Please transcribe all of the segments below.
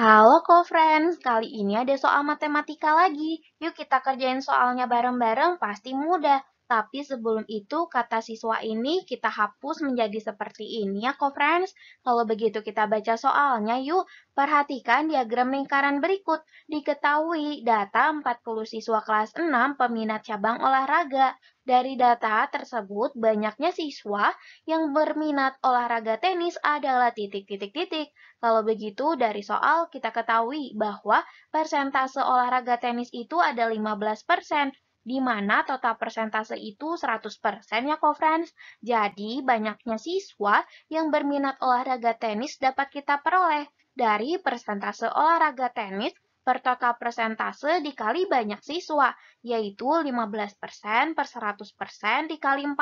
Halo co-friends, kali ini ada soal matematika lagi. Yuk kita kerjain soalnya bareng-bareng, pasti mudah. Tapi sebelum itu, kata siswa ini kita hapus menjadi seperti ini ya, kok friends. Kalau begitu kita baca soalnya yuk. Perhatikan diagram lingkaran berikut. Diketahui data 40 siswa kelas 6 peminat cabang olahraga. Dari data tersebut, banyaknya siswa yang berminat olahraga tenis adalah titik-titik-titik. Kalau begitu, dari soal kita ketahui bahwa persentase olahraga tenis itu ada 15%. persen di mana total persentase itu 100% ya kok Jadi banyaknya siswa yang berminat olahraga tenis dapat kita peroleh dari persentase olahraga tenis per total persentase dikali banyak siswa, yaitu 15% per 100% dikali 40.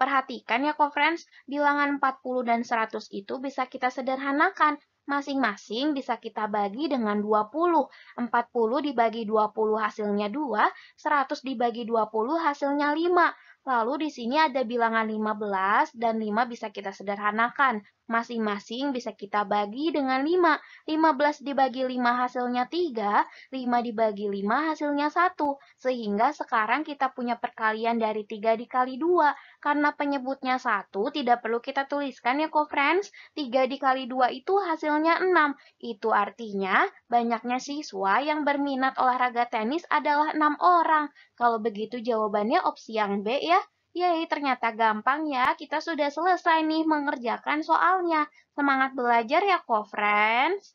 Perhatikan ya kok friends, bilangan 40 dan 100 itu bisa kita sederhanakan Masing-masing bisa kita bagi dengan 20. 40 dibagi 20 hasilnya 2, 100 dibagi 20 hasilnya 5. Lalu di sini ada bilangan 15 dan 5 bisa kita sederhanakan. Masing-masing bisa kita bagi dengan 5. 15 dibagi 5 hasilnya 3, 5 dibagi 5 hasilnya 1. Sehingga sekarang kita punya perkalian dari 3 dikali 2. Karena penyebutnya 1 tidak perlu kita tuliskan ya kok friends. 3 dikali 2 itu hasilnya 6. Itu artinya banyaknya siswa yang berminat olahraga tenis adalah 6 orang. Kalau begitu jawabannya opsi yang B ya. Yeay, ternyata gampang ya. Kita sudah selesai nih mengerjakan soalnya. Semangat belajar ya, co-friends!